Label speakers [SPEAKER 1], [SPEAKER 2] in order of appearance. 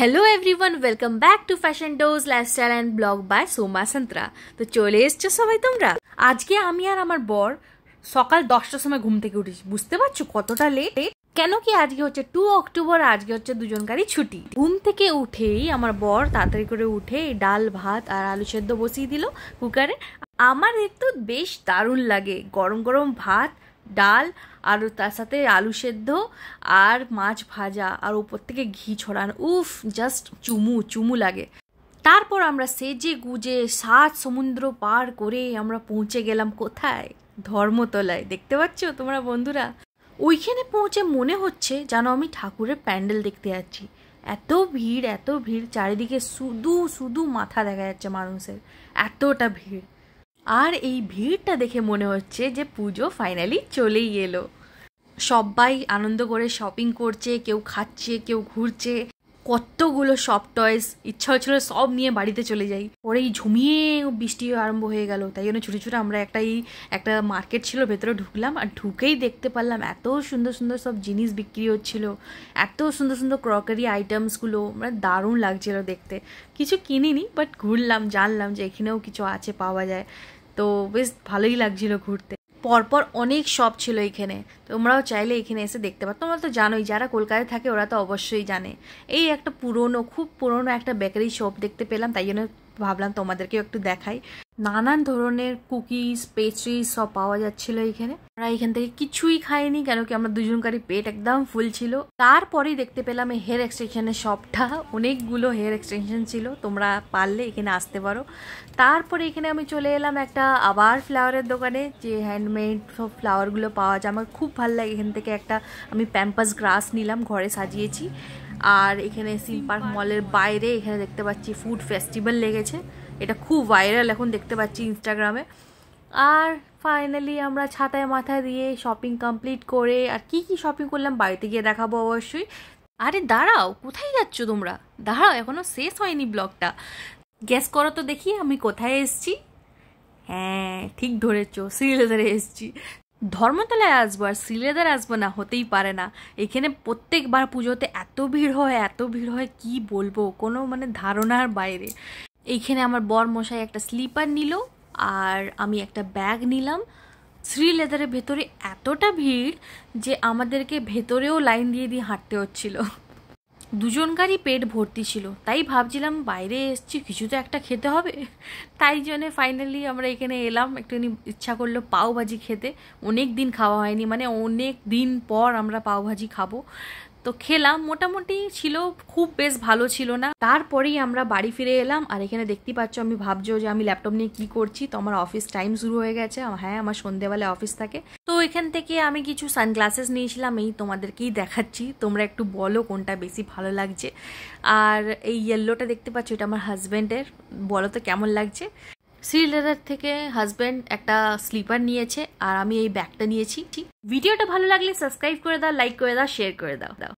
[SPEAKER 1] hello everyone welcome back to fashion dose lifestyle and blog by Soma Santra তো চলে এসছো সবাই তোমরা আজকে আমি আর আমার বর সকাল দশটার সময় ঘুম থেকে উঠেছি বুঝতে পারছো কতটা লেট কেন কি আজকে হচ্ছে টু অক্টোবর আজকে হচ্ছে দুজনকারই ছুটি ঘুম থেকে উঠেই আমার বর তাড়াতাড়ি করে উঠে ডাল ভাত আর আলু সেদ্ধ বসিয়ে দিল কুকারে আমার একটু বেশ দারুণ লাগে গরম গরম ভাত ডাল আর তার সাথে আলু সেদ্ধ আর মাছ ভাজা আর ওপর থেকে ঘি ছড়ানো উফ জাস্ট চুমু চুমু লাগে তারপর আমরা সেজে গুজে সাত সমুদ্র পার করে আমরা পৌঁছে গেলাম কোথায় ধর্মতলায় দেখতে পাচ্ছ তোমরা বন্ধুরা ওইখানে পৌঁছে মনে হচ্ছে যেন আমি ঠাকুরের প্যান্ডেল দেখতে যাচ্ছি এত ভিড় এত ভিড় চারিদিকে শুধু শুধু মাথা দেখা যাচ্ছে মানুষের এতটা ভিড় আর এই ভিড়টা দেখে মনে হচ্ছে যে পুজো ফাইনালি চলেই এলো সবাই আনন্দ করে শপিং করছে কেউ খাচ্ছে কেউ ঘুরছে কতগুলো সব টয়েস ইচ্ছা হচ্ছিল সব নিয়ে বাড়িতে চলে যাই পরেই ঝুমিয়ে বৃষ্টি আরম্ভ হয়ে গেল তাই জন্য ছোটো ছোটো আমরা একটাই একটা মার্কেট ছিল ভেতরে ঢুকলাম আর ঢুকেই দেখতে পারলাম এত সুন্দর সুন্দর সব জিনিস বিক্রি হচ্ছিল এত সুন্দর সুন্দর ক্রকারি আইটেমসগুলো মানে দারুণ লাগছিল দেখতে কিছু কিনিনি বাট ঘুরলাম জানলাম যে এখানেও কিছু আছে পাওয়া যায় তো বেশ ভালোই লাগছিল ঘুরতে পরপর অনেক শপ ছিল এখানে তোমরাও চাইলে এখানে এসে দেখতে পারো তোমরা তো জানোই যারা কলকাতায় থাকে ওরা তো অবশ্যই জানে এই একটা পুরনো খুব পুরনো একটা বেকারি শপ দেখতে পেলাম তাই জন্য ভাবলাম তোমাদেরকেও একটু দেখাই নানান ধরনের কুকিজ পেস্ট্রি সব পাওয়া যাচ্ছিল এখানে আমরা এখান থেকে কিছুই খাইনি কেন কি আমরা দুজনকারই পেট একদম ফুল ছিল তারপরেই দেখতে পেলাম এই হেয়ার এক্সটেনশনের শপটা অনেকগুলো হেয়ার এক্সটেনশন ছিল তোমরা পারলে এখানে আসতে পারো তারপরে এখানে আমি চলে এলাম একটা আবার ফ্লাওয়ারের দোকানে যে হ্যান্ডমেড সব ফ্লাওয়ারগুলো পাওয়া যায় আমার খুব ভালো লাগে এখান থেকে একটা আমি প্যাম্পাস গ্রাস নিলাম ঘরে সাজিয়েছি আর এখানে সিম পার্ক মলের বাইরে এখানে দেখতে পাচ্ছি ফুড ফেস্টিভ্যাল লেগেছে এটা খুব ভাইরাল এখন দেখতে পাচ্ছি ইনস্টাগ্রামে আর ফাইনালি আমরা ছাতায় মাথা দিয়ে শপিং কমপ্লিট করে আর কি কি শপিং করলাম বাড়িতে গিয়ে দেখাবো অবশ্যই আরে দাঁড়াও কোথায় যাচ্ছ তোমরা দাঁড়াও এখনও শেষ হয়নি ব্লগটা গ্যাস করো তো দেখি আমি কোথায় এসছি হ্যাঁ ঠিক ধরেছ শ্রীলেদারে এসছি ধর্মতলায় আসবো আর শ্রীলেদার আসবো না হতেই পারে না এখানে প্রত্যেকবার পুজোতে এত ভিড় হয় এত ভিড় হয় কি বলবো কোনো মানে ধারণার বাইরে এইখানে আমার বর মশাই একটা স্লিপার নিল আর আমি একটা ব্যাগ নিলাম শ্রী লেদারের ভেতরে এতটা ভিড় যে আমাদেরকে ভেতরেও লাইন দিয়ে দিয়ে হাঁটতে হচ্ছিলো দুজনকারই পেট ভর্তি ছিল তাই ভাবছিলাম বাইরে এসছি কিছু তো একটা খেতে হবে তাই জন্যে ফাইনালি আমরা এখানে এলাম একটুখানি ইচ্ছা করলো পাওভাজি খেতে অনেক দিন খাওয়া হয়নি মানে অনেক দিন পর আমরা পাওভাজি খাবো তো খেলাম মোটামুটি ছিল খুব বেশ ভালো ছিল না তারপরেই আমরা বাড়ি ফিরে এলাম আর এখানে দেখতেই পাচ্ছ আমি ভাবছো যে আমি ল্যাপটপ নিয়ে কি করছি তো আমার অফিস টাইম শুরু হয়ে গেছে হ্যাঁ আমার সন্ধেবেলায় অফিস থাকে তো এখান থেকে আমি কিছু সানগ্লাসেস নিয়েছিলাম এই তোমাদেরকেই দেখাচ্ছি তোমরা একটু বলো কোনটা বেশি ভালো লাগছে আর এই ইয়েলোটা দেখতে পাচ্ছ এটা আমার হাজব্যান্ডের বলো তো কেমন লাগছে শ্রীলেদার থেকে হাজব্যান্ড একটা স্লিপার নিয়েছে আর আমি এই ব্যাগটা নিয়েছি ভিডিওটা ভালো লাগলে সাবস্ক্রাইব করে দাও লাইক করে দাও শেয়ার করে দাও দাও